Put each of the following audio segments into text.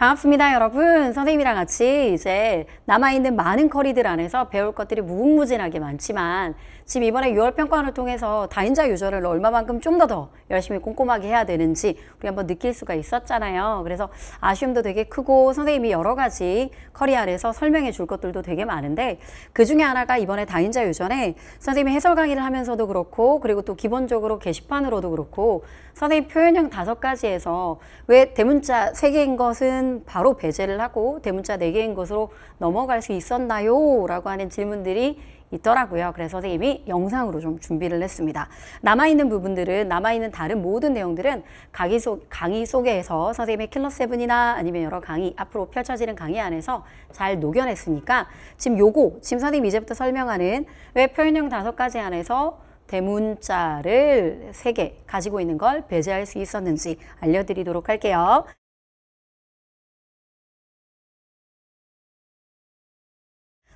반갑습니다 여러분 선생님이랑 같이 이제 남아있는 많은 커리들 안에서 배울 것들이 무궁무진하게 많지만 지금 이번에 6월 평가원을 통해서 다인자 유저를 얼마만큼 좀 더 더 열심히 꼼꼼하게 해야 되는지 우리 한번 느낄 수가 있었잖아요. 그래서 아쉬움도 되게 크고 선생님이 여러 가지 커리어 에서 설명해 줄 것들도 되게 많은데 그 중에 하나가 이번에 다인자 유전에 선생님이 해설 강의를 하면서도 그렇고 그리고 또 기본적으로 게시판으로도 그렇고 선생님 표현형 다섯 가지에서 왜 대문자 세 개인 것은 바로 배제를 하고 대문자 네 개인 것으로 넘어갈 수 있었나요? 라고 하는 질문들이 있더라고요. 그래서 선생님이 영상으로 좀 준비를 했습니다. 남아있는 부분들은 남아있는 다른 모든 내용들은 강의, 속, 강의 속에서 선생님의 킬러세븐이나 아니면 여러 강의 앞으로 펼쳐지는 강의 안에서 잘 녹여냈으니까 지금 요거 지금 선생님 이제부터 설명하는 왜 표현형 다섯 가지 안에서 대문자를 세 개 가지고 있는 걸 배제할 수 있었는지 알려드리도록 할게요.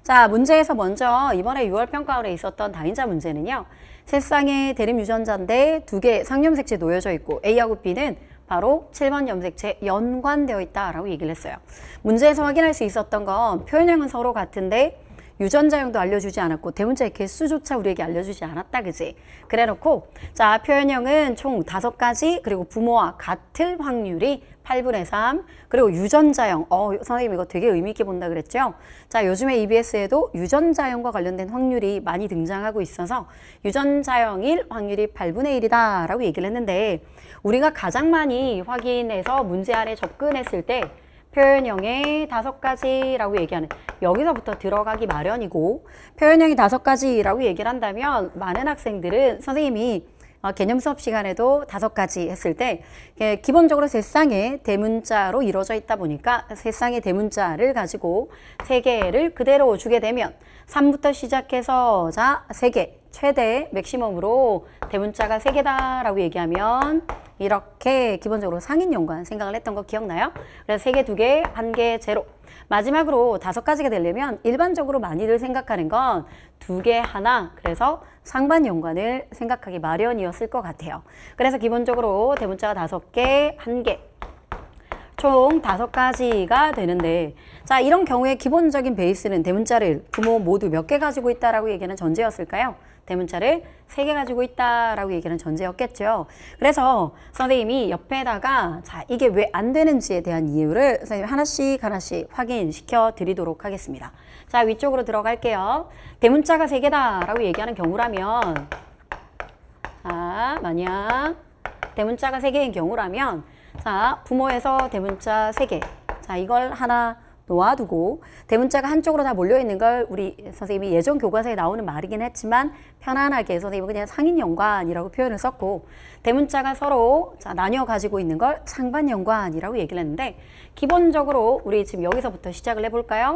자, 문제에서 먼저 이번에 6월 평가원에 있었던 다인자 문제는요. 책상에 대립 유전자인데 두 개 상염색체 놓여져 있고 A하고 B는 바로 7번 염색체 연관되어 있다라고 얘기를 했어요. 문제에서 확인할 수 있었던 건 표현형은 서로 같은데 유전자형도 알려주지 않았고 대문자의 개수조차 우리에게 알려주지 않았다 그지 그래놓고 자 표현형은 총 다섯 가지 그리고 부모와 같을 확률이 8분의 3 그리고 유전자형 어 선생님 이거 되게 의미 있게 본다 그랬죠 자 요즘에 EBS에도 유전자형과 관련된 확률이 많이 등장하고 있어서 유전자형일 확률이 8분의 1이다 라고 얘기를 했는데 우리가 가장 많이 확인해서 문제 안에 접근했을 때 표현형의 다섯 가지라고 얘기하는 여기서부터 들어가기 마련이고 표현형이 다섯 가지라고 얘기를 한다면 많은 학생들은 선생님이 어, 개념 수업 시간에도 다섯 가지 했을 때 기본적으로 세 쌍의 대문자로 이루어져 있다 보니까 세 쌍의 대문자를 가지고 세 개를 그대로 주게 되면 3부터 시작해서 자, 세 개 최대 맥시멈으로 대문자가 세 개다라고 얘기하면 이렇게 기본적으로 상인 연관 생각을 했던 거 기억나요? 그래서 3개, 2개, 1개, 제로 마지막으로 다섯 가지가 되려면 일반적으로 많이들 생각하는 건 두 개, 하나 그래서 상반 연관을 생각하기 마련이었을 것 같아요. 그래서 기본적으로 대문자가 다섯 개, 한 개, 총 다섯 가지가 되는데 자 이런 경우에 기본적인 베이스는 대문자를 부모 모두 몇 개 가지고 있다라고 얘기하는 전제였을까요? 대문자를 세 개 가지고 있다라고 얘기하는 전제였겠죠. 그래서 선생님이 옆에다가 자 이게 왜 안 되는지에 대한 이유를 선생님 하나씩 하나씩 확인시켜 드리도록 하겠습니다. 자 위쪽으로 들어갈게요. 대문자가 세 개다라고 얘기하는 경우라면 아, 만약 대문자가 세 개인 경우라면 자 부모에서 대문자 세 개. 자 이걸 하나 놓아두고 대문자가 한쪽으로 다 몰려있는 걸 우리 선생님이 예전 교과서에 나오는 말이긴 했지만 편안하게 선생님은 그냥 상인연관이라고 표현을 썼고 대문자가 서로 자, 나뉘어 가지고 있는 걸 상반연관이라고 얘기를 했는데 기본적으로 우리 지금 여기서부터 시작을 해볼까요?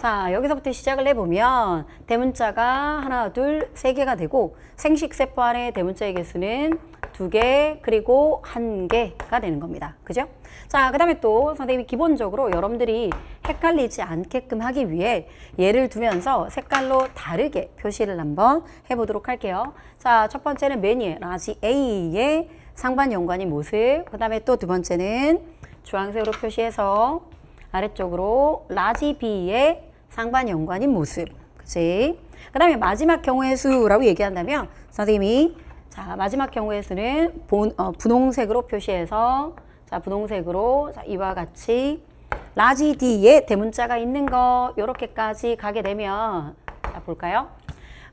자 여기서부터 시작을 해보면 대문자가 하나 둘세 개가 되고 생식세포 안에 대문자의 개수는 두 개, 그리고 한 개가 되는 겁니다. 그죠? 자, 그 다음에 또 선생님이 기본적으로 여러분들이 헷갈리지 않게끔 하기 위해 예를 두면서 색깔로 다르게 표시를 한번 해보도록 할게요. 자, 첫 번째는 메뉴에 라지 A의 상반 연관인 모습, 그 다음에 또 두 번째는 주황색으로 표시해서 아래쪽으로 라지 B의 상반 연관인 모습, 그치? 그 다음에 마지막 경우의 수라고 얘기한다면 선생님이 자 마지막 경우에서는 본, 어, 분홍색으로 표시해서 자 분홍색으로 자, 이와 같이 라지 D에 대문자가 있는 거 이렇게까지 가게 되면 자 볼까요?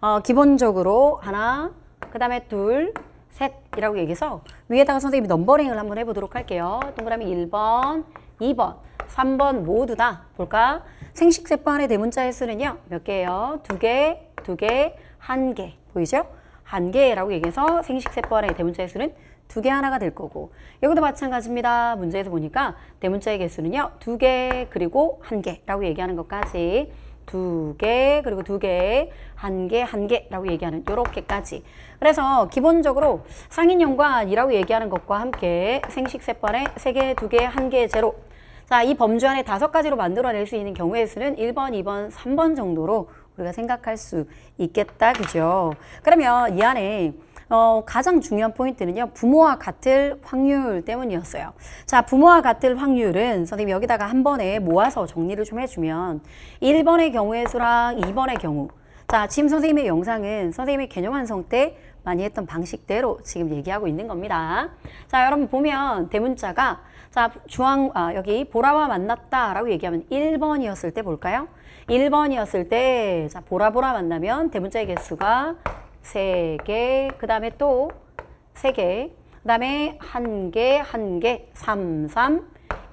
어, 기본적으로 하나 그 다음에 둘 셋이라고 얘기해서 위에다가 선생님이 넘버링을 한번 해보도록 할게요. 동그라미 1번, 2번, 3번 모두 다 볼까? 생식세포 안에 대문자 의수는요. 몇 개예요? 두 개, 두 개, 한 개. 보이죠? 한 개라고 얘기해서 생식세포 안에 대문자의 수는 두 개 하나가 될 거고 여기도 마찬가지입니다. 문제에서 보니까 대문자의 개수는요. 두 개 그리고 한 개라고 얘기하는 것까지 두 개, 그리고 두 개, 한 개, 한 개라고 얘기하는 요렇게까지. 그래서 기본적으로 상인연관이라고 얘기하는 것과 함께 생식세포 안에 세 개, 두 개, 한 개, 제로. 자, 이 범주 안에 다섯 가지로 만들어낼 수 있는 경우의 수는 일번이번삼 번 정도로 우리가 생각할 수 있겠다. 그죠? 그러면 이 안에 어, 가장 중요한 포인트는요. 부모와 같을 확률 때문이었어요. 자, 부모와 같을 확률은 선생님 여기다가 한 번에 모아서 정리를 좀 해주면 1번의 경우의 수랑 2번의 경우 자, 지금 선생님의 영상은 선생님이 개념 완성 때 많이 했던 방식대로 지금 얘기하고 있는 겁니다. 자, 여러분 보면 대문자가 자, 주황 아, 여기 보라와 만났다라고 얘기하면 1번이었을 때 볼까요? 1번이었을 때 자, 보라보라 만나면 대문자의 개수가 3개, 그 다음에 또 3개, 그 다음에 1개, 1개, 3, 3,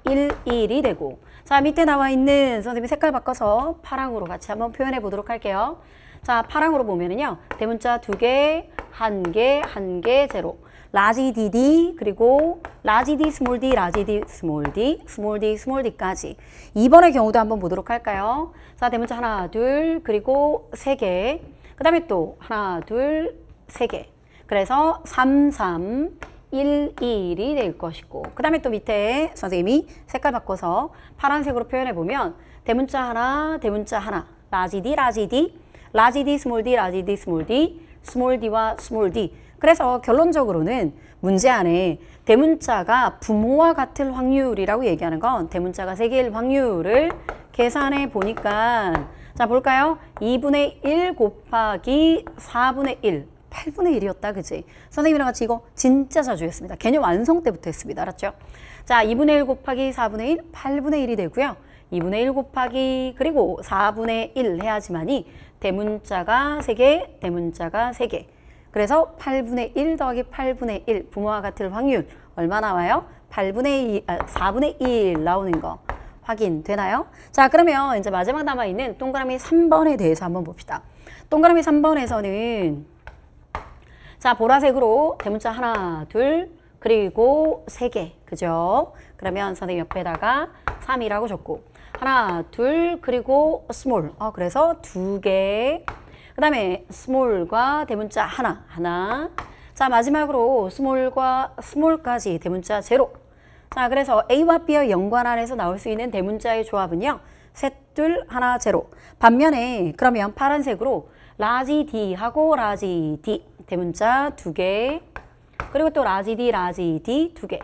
1, 1이 되고 자 밑에 나와 있는 선생님이 색깔 바꿔서 파랑으로 같이 한번 표현해 보도록 할게요. 자 파랑으로 보면은요 대문자 2개, 1개, 1개, 제로 라지 디디 그리고 라지 디 스몰 디 라지 디 스몰 디 스몰 디 스몰 디까지이번의 경우도 한번 보도록 할까요? 자 대문자 하나 둘 그리고 세 개 그 다음에 또 하나 둘 세 개 그래서 3 3 1 1이 될 것이고 그 다음에 또 밑에 선생님이 색깔 바꿔서 파란색으로 표현해 보면 대문자 하나 대문자 하나 라지 디 라지 디 라지 디 스몰 디 라지 디 스몰 디 스몰 디와 스몰 D 그래서 결론적으로는 문제 안에 대문자가 부모와 같을 확률이라고 얘기하는 건 대문자가 세개일 확률을 계산해 보니까 자 볼까요? 2분의 1 곱하기 4분의 1 8분의 1이었다 그지? 선생님이랑 같이 이거 진짜 자주 했습니다. 개념 완성 때부터 했습니다. 알았죠? 자 2분의 1 곱하기 4분의 1 8분의 1이 되고요. 2분의 1 곱하기 그리고 4분의 1 해야지만이 대문자가 3개, 대문자가 3개 그래서 8분의 1 더하기 8분의 1 부모와 같을 확률 얼마 나와요? 8분의 2, 아, 4분의 1 나오는 거 확인되나요? 자 그러면 이제 마지막 남아있는 동그라미 3번에 대해서 한번 봅시다. 동그라미 3번에서는 자 보라색으로 대문자 하나 둘 그리고 세 개 그죠? 그러면 선생님 옆에다가 3이라고 적고 하나 둘 그리고 스몰 어, 그래서 두개 그 다음에 small과 대문자 하나 하나 자 마지막으로 small과 small까지 대문자 제로 자 그래서 A와 B의 연관 안에서 나올 수 있는 대문자의 조합은요 셋, 둘, 하나, 제로 반면에 그러면 파란색으로 라지 D하고 라지 D 대문자 두개 그리고 또 라지 D, 라지 D 두개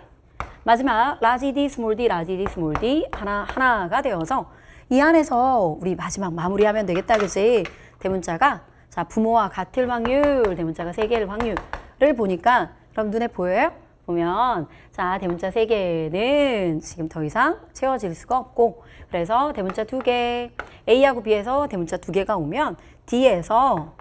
마지막 라지 D, 스몰 D, 라지 D, 스몰 D 하나 하나가 되어서 이 안에서 우리 마지막 마무리하면 되겠다 그지 대문자가 자 부모와 같을 확률 대문자가 세개일 확률을 보니까 그럼 눈에 보여요? 보면 자 대문자 세개는 지금 더 이상 채워질 수가 없고 그래서 대문자 두 개 A하고 B에서 대문자 두개가 오면 D에서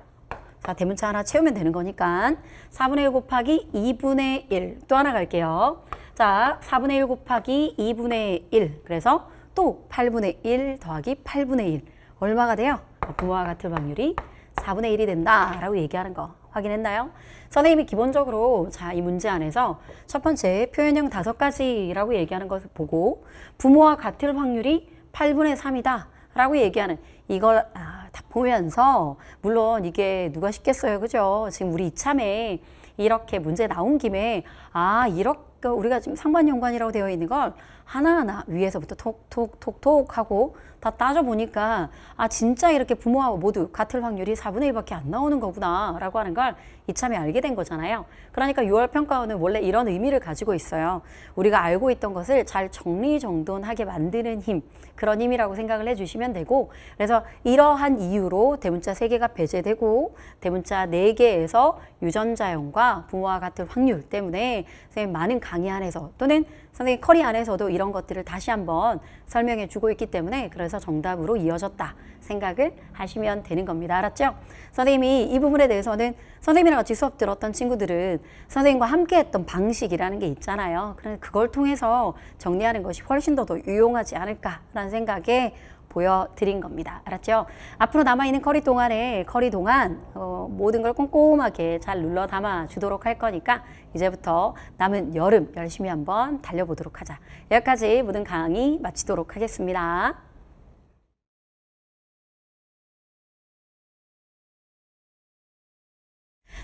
자 대문자 하나 채우면 되는 거니까 4분의 1 곱하기 2분의 1또 하나 갈게요 자 4분의 1 곱하기 2분의 1 그래서 또 8분의 1 더하기 8분의 1 얼마가 돼요? 그와 어, 같은 확률이 4분의 1이 된다라고 얘기하는 거 확인했나요? 선생님이 기본적으로 자이 문제 안에서 첫 번째 표현형 다섯 가지라고 얘기하는 것을 보고 부모와 같을 확률이 8분의 3이다 라고 얘기하는 이걸 아, 다 보면서 물론 이게 누가 쉽겠어요 그죠? 지금 우리 이참에 이렇게 문제 나온 김에 아 이렇게 우리가 지금 상반연관이라고 되어 있는 걸 하나하나 위에서부터 톡톡톡톡 하고 다 따져보니까 아 진짜 이렇게 부모하고 모두 같을 확률이 4분의 1밖에 안 나오는 거구나 라고 하는 걸 이참에 알게 된 거잖아요. 그러니까 6월 평가원은 원래 이런 의미를 가지고 있어요. 우리가 알고 있던 것을 잘 정리정돈하게 만드는 힘 그런 힘이라고 생각을 해주시면 되고 그래서 이러한 이유로 대문자 3개가 배제되고 대문자 4개에서 유전자형과 부모와 같을 확률 때문에 선생님 많은 강의 안에서 또는 상당히 커리 안에서도 이런 것들을 다시 한번 설명해 주고 있기 때문에 그래서 정답으로 이어졌다 생각을 하시면 되는 겁니다. 알았죠? 선생님이 이 부분에 대해서는 선생님이랑 같이 수업 들었던 친구들은 선생님과 함께 했던 방식이라는 게 있잖아요. 그 그걸 통해서 정리하는 것이 훨씬 더 더 유용하지 않을까라는 생각에 보여드린 겁니다. 알았죠? 앞으로 남아있는 커리 동안에 커리 동안 어, 모든 걸 꼼꼼하게 잘 눌러 담아 주도록 할 거니까 이제부터 남은 여름 열심히 한번 달려보도록 하자. 여기까지 모든 강의 마치도록 하겠습니다.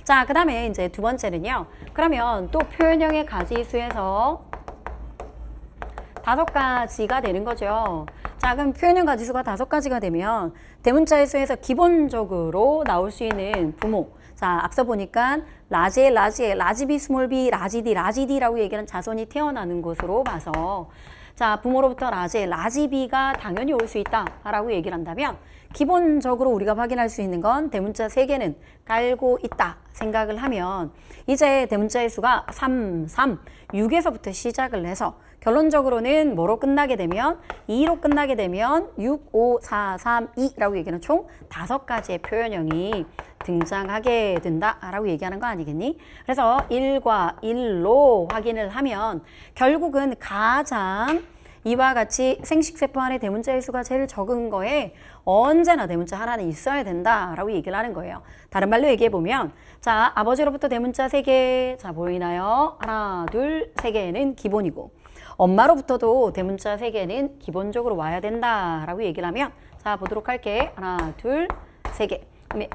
자, 그 다음에 이제 두 번째는요. 그러면 또 표현형의 가지수에서 다섯 가지가 되는 거죠. 작은 표현형 가지수가 다섯 가지가 되면 대문자의 수에서 기본적으로 나올 수 있는 부모 자 앞서 보니까 라지에 라지에 라지비 스몰비 라지디 라지디라고 얘기하는 자손이 태어나는 것으로 봐서 자 부모로부터 라지에 라지비가 당연히 올 수 있다라고 얘기를 한다면 기본적으로 우리가 확인할 수 있는 건 대문자 세개는 깔고 있다 생각을 하면 이제 대문자의 수가 삼 삼육에서부터 시작을 해서 결론적으로는 뭐로 끝나게 되면 2로 끝나게 되면 6, 5, 4, 3, 2라고 얘기하는 총 다섯 가지의 표현형이 등장하게 된다라고 얘기하는 거 아니겠니? 그래서 1과 1로 확인을 하면 결국은 가장 이와 같이 생식세포 안에 대문자의 수가 제일 적은 거에 언제나 대문자 하나는 있어야 된다라고 얘기를 하는 거예요. 다른 말로 얘기해 보면 자 아버지로부터 대문자 3개자 보이나요? 하나 둘세 개는 기본이고 엄마로부터도 대문자 세개는 기본적으로 와야 된다라고 얘기를 하면 자 보도록 할게 하나 둘세개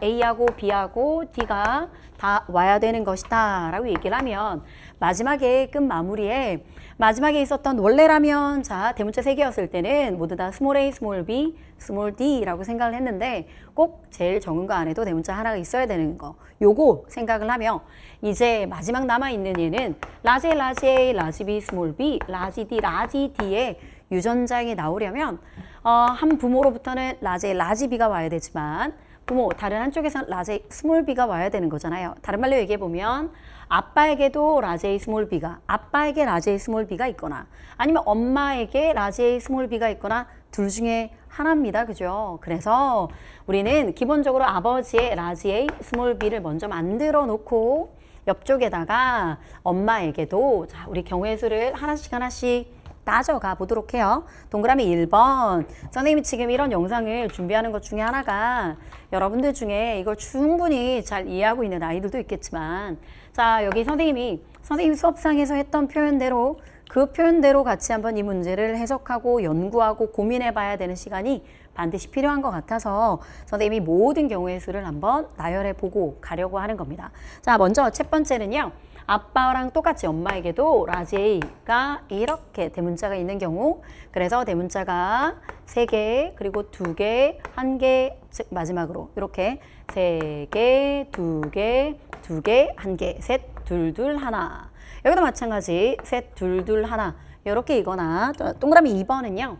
A하고 B하고 D가 다 와야 되는 것이다 라고 얘기를 하면 마지막에 끝 마무리에 마지막에 있었던 원래라면 자 대문자 3개였을 때는 모두 다 스몰 a, 스몰 b, 스몰 d라고 생각을 했는데 꼭 제일 적은 거 안에도 대문자 하나가 있어야 되는 거 요거 생각을 하며 이제 마지막 남아있는 얘는 라지 a, 라지 a, 라지 b, 스몰 b, 라지 d, 라지 d의 유전장이 나오려면 어, 한 부모로부터는 라지 a, 라지 b가 와야 되지만 부모 다른 한쪽에서는 라제 이 스몰 비가 와야 되는 거잖아요. 다른 말로 얘기해 보면 아빠에게도 라제 이 스몰 비가 아빠에게 라제 이 스몰 비가 있거나 아니면 엄마에게 라제 이 스몰 비가 있거나 둘 중에 하나입니다. 그죠? 그래서 우리는 기본적으로 아버지의 라제이 스몰 비를 먼저 만들어 놓고 옆쪽에다가 엄마에게도 자, 우리 경우의 수를 하나씩 하나씩 따져가 보도록 해요. 동그라미 1번. 선생님이 지금 이런 영상을 준비하는 것 중에 하나가 여러분들 중에 이걸 충분히 잘 이해하고 있는 아이들도 있겠지만 자, 여기 선생님이 선생님 수업상에서 했던 표현대로 그 표현대로 같이 한번 이 문제를 해석하고 연구하고 고민해 봐야 되는 시간이 반드시 필요한 것 같아서 선생님이 모든 경우의 수를 한번 나열해 보고 가려고 하는 겁니다. 자, 먼저 첫 번째는요. 아빠랑 똑같이 엄마에게도 라지에이가 이렇게 대문자가 있는 경우 그래서 대문자가 세 개 그리고 두개한개즉 마지막으로 이렇게 세개두개두개한개셋둘둘 하나 여기도 마찬가지 셋둘둘 하나 이렇게 이거나 동그라미 2번은요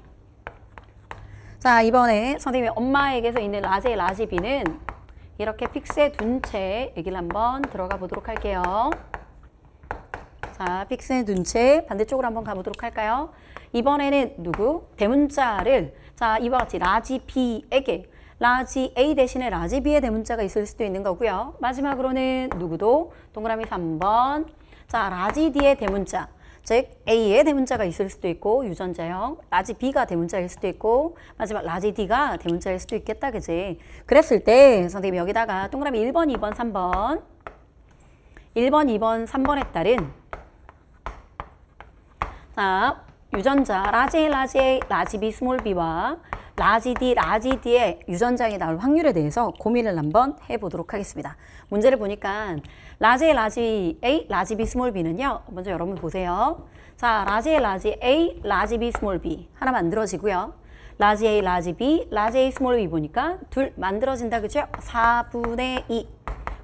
자 이번에 선생님이 엄마에게서 있는 라제 라지비는 이렇게 픽스에 둔 채 얘기를 한번 들어가 보도록 할게요. 자, 아, 픽스의 눈체 반대쪽으로 한번 가보도록 할까요? 이번에는 누구? 대문자를 자, 이와 같이 라지 B에게 라지 A 대신에 라지 B의 대문자가 있을 수도 있는 거고요. 마지막으로는 누구도 동그라미 3번 자, 라지 D의 대문자 즉 A의 대문자가 있을 수도 있고 유전자형 라지 B가 대문자일 수도 있고 마지막 라지 D가 대문자일 수도 있겠다 그지 그랬을 때 선생님 여기다가 동그라미 1번 2번 3번 1번 2번 3번에 따른 자, 유전자 라지 라지 A, 라지 B, 스몰 B와 라지 D, 라지 D의 유전자에 나올 확률에 대해서 고민을 한번 해보도록 하겠습니다. 문제를 보니까 라지 A, 라지 A, 라지 B, 스몰 B는요. 먼저 여러분 보세요. 자, 라지 A, 라지 A, 라지 B, 스몰 B 하나 만들어지고요. 라지 A, 라지 B, 라지 A, 스몰 B 보니까 둘 만들어진다 그죠? 4분의 2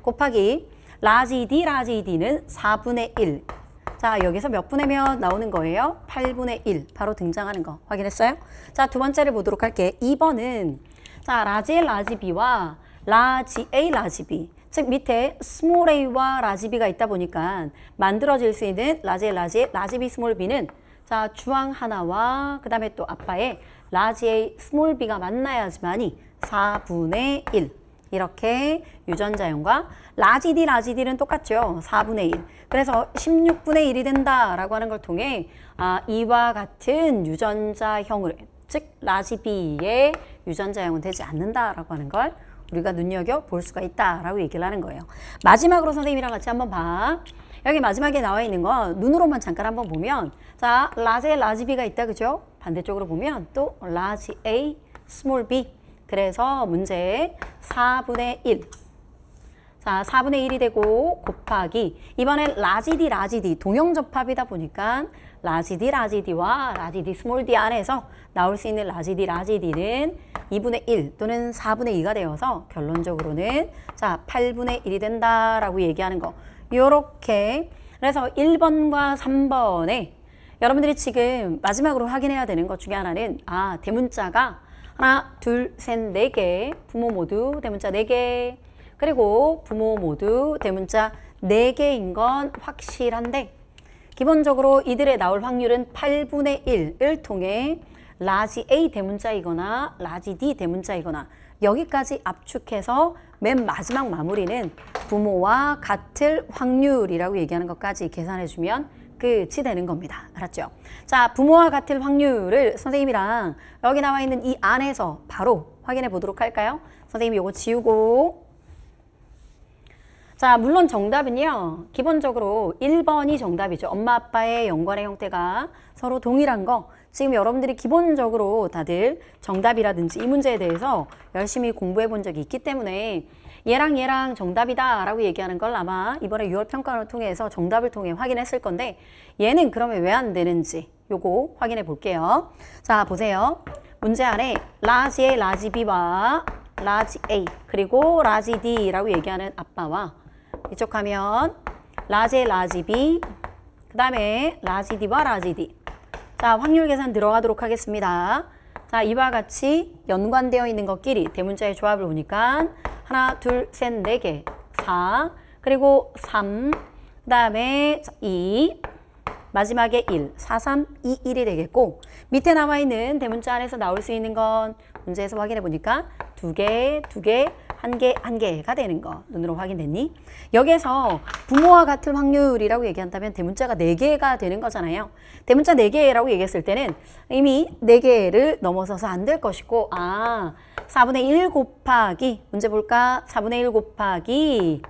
곱하기 라지 D, 라지 D는 4분의 1자 여기서 몇 분의 몇 나오는 거예요? 8분의 1 바로 등장하는 거 확인했어요? 자 두 번째를 보도록 할게 2번은 자 라지 A 라지 B와 라지 A 라지 B 즉 밑에 스몰 A와 라지 B가 있다 보니까 만들어질 수 있는 라지 A 라지 A, 라지 B 스몰 B는 자 주황 하나와 그 다음에 또 아빠의 라지 A 스몰 B가 만나야지만이 4분의 1 이렇게 유전자형과 라지 디 라지 디는 똑같죠. 4분의 1. 그래서 16분의 1이 된다라고 하는 걸 통해 아, 이와 같은 유전자형을즉 라지 비의 유전자형은 되지 않는다라고 하는 걸 우리가 눈여겨 볼 수가 있다라고 얘기를 하는 거예요. 마지막으로 선생님이랑 같이 한번 봐. 여기 마지막에 나와 있는 건 눈으로만 잠깐 한번 보면 자 라지 에 라지 비가 있다 그죠? 반대쪽으로 보면 또 라지 A, 스몰 B 그래서 문제 4분의 1. 자, 4분의 1이 되고 곱하기. 이번엔 라지 D, 라지 D. 동형 접합이다 보니까 라지 D, 라지 D와 라지 D, 스몰 D 안에서 나올 수 있는 라지 D, 라지 D는 2분의 1 또는 4분의 2가 되어서 결론적으로는 자, 8분의 1이 된다라고 얘기하는 거. 요렇게. 그래서 1번과 3번에 여러분들이 지금 마지막으로 확인해야 되는 것 중에 하나는 아, 대문자가 하나, 둘, 셋, 네 개. 부모 모두 대문자 네 개. 그리고 부모 모두 대문자 네 개인 건 확실한데 기본적으로 이들의 나올 확률은 8분의 1을 통해 라지 A 대문자이거나 라지 D 대문자이거나 여기까지 압축해서 맨 마지막 마무리는 부모와 같을 확률이라고 얘기하는 것까지 계산해주면 끝이 되는 겁니다. 알았죠? 자, 부모와 같을 확률을 선생님이랑 여기 나와 있는 이 안에서 바로 확인해 보도록 할까요? 선생님 이거 지우고 자, 물론 정답은요. 기본적으로 1번이 정답이죠. 엄마 아빠의 연관의 형태가 서로 동일한 거 지금 여러분들이 기본적으로 다들 정답이라든지 이 문제에 대해서 열심히 공부해 본 적이 있기 때문에 얘랑 얘랑 정답이다 라고 얘기하는 걸 아마 이번에 6월 평가를 통해서 정답을 통해 확인했을 건데 얘는 그러면 왜 안 되는지 요거 확인해 볼게요. 자 보세요. 문제 안에 라지 A, 라지 B와 라지 A 그리고 라지 D라고 얘기하는 아빠와 이쪽 하면 라지 A, 라지 B 그 다음에 라지 D와 라지 D 자 확률 계산 들어가도록 하겠습니다. 자 이와 같이 연관되어 있는 것끼리 대문자의 조합을 보니까 하나, 둘, 셋, 네 개. 사. 그리고 삼. 그 다음에 이. 마지막에 일. 사, 삼, 이, 일이 되겠고 밑에 남아있는 대문자 안에서 나올 수 있는 건 문제에서 확인해 보니까 두 개, 두 개, 한 개, 한 개가 되는 거. 눈으로 확인됐니? 여기에서 부모와 같은 확률이라고 얘기한다면 대문자가 네개가 되는 거잖아요. 대문자 네개라고 얘기했을 때는 이미 네개를 넘어서서 안 될 것이고, 아, 4분의 1 곱하기, 문제 볼까? 4분의 1 곱하기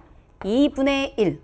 2분의 1.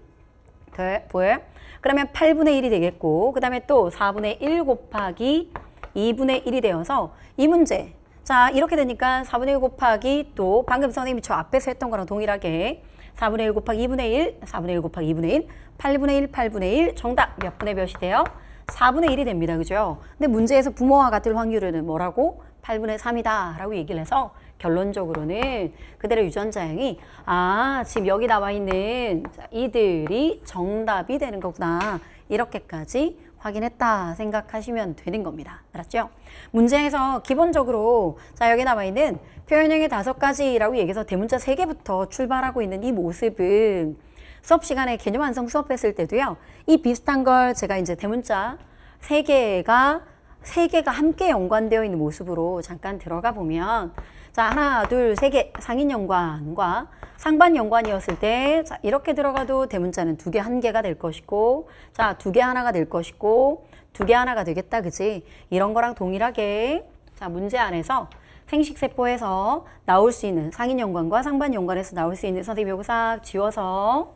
돼, 보여요? 그러면 8분의 1이 되겠고, 그 다음에 또 4분의 1 곱하기 2분의 1이 되어서 이 문제, 자 이렇게 되니까 4분의 1 곱하기 또 방금 선생님이 저 앞에서 했던 거랑 동일하게 4분의 1 곱하기 2분의 1, 4분의 1 곱하기 2분의 1, 8분의 1, 8분의 1 정답 몇 분의 몇이 돼요? 4분의 1이 됩니다. 그죠? 근데 문제에서 부모와 같을 확률은 뭐라고? 8분의 3이다 라고 얘기를 해서 결론적으로는 그대로 유전자형이 아 지금 여기 나와 있는 이들이 정답이 되는 거구나 이렇게까지 확인했다 생각하시면 되는 겁니다. 알았죠? 문제에서 기본적으로 자 여기 나와 있는 표현형의 다섯 가지라고 얘기해서 대문자 세 개부터 출발하고 있는 이 모습은 수업 시간에 개념 완성 수업했을 때도요. 이 비슷한 걸 제가 이제 대문자 세 개가 세 개가 함께 연관되어 있는 모습으로 잠깐 들어가 보면 자 하나 둘 세 개 상인연관과 상반연관이었을 때 자, 이렇게 들어가도 대문자는 두 개 한 개가 될 것이고 자 두 개 하나가 될 것이고 두 개 하나가 되겠다 그지 이런 거랑 동일하게 자 문제 안에서 생식세포에서 나올 수 있는 상인연관과 상반연관에서 나올 수 있는 선생님 여기 싹 지워서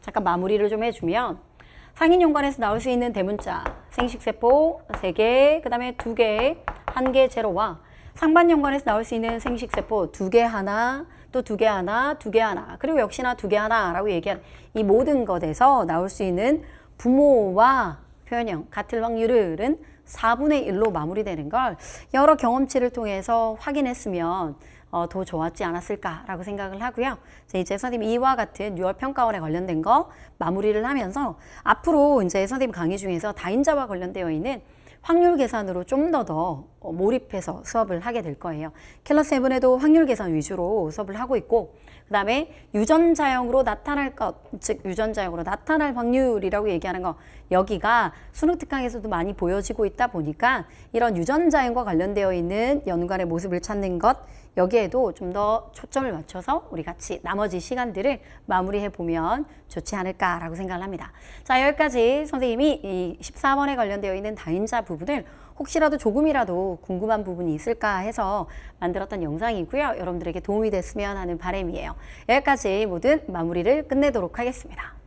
잠깐 마무리를 좀 해주면 상인연관에서 나올 수 있는 대문자 생식세포 세 개그 다음에 두 개 한 개 제로와 상반연관에서 나올 수 있는 생식세포 두 개 하나 또 두 개 하나 두 개 하나 그리고 역시나 두 개 하나 라고 얘기한이 모든 것에서 나올 수 있는 부모와 표현형 같을 확률은 4분의 1로 마무리되는 걸 여러 경험치를 통해서 확인했으면 어, 더 좋았지 않았을까라고 생각을 하고요. 이제 선생님 이와 같은 뉴월 평가원에 관련된 거 마무리를 하면서 앞으로 이제 선생님 강의 중에서 다인자와 관련되어 있는 확률 계산으로 좀 더더 어, 몰입해서 수업을 하게 될 거예요. 캘러스 7에도 확률 계산 위주로 수업을 하고 있고 그 다음에 유전자형으로 나타날 것, 즉 유전자형으로 나타날 확률이라고 얘기하는 거 여기가 수능 특강에서도 많이 보여지고 있다 보니까 이런 유전자형과 관련되어 있는 연관의 모습을 찾는 것 여기에도 좀 더 초점을 맞춰서 우리 같이 나머지 시간들을 마무리해 보면 좋지 않을까라고 생각을 합니다. 자 여기까지 선생님이 이 14번에 관련되어 있는 다인자 부분을 혹시라도 조금이라도 궁금한 부분이 있을까 해서 만들었던 영상이고요. 여러분들에게 도움이 됐으면 하는 바람이에요. 여기까지 모든 마무리를 끝내도록 하겠습니다.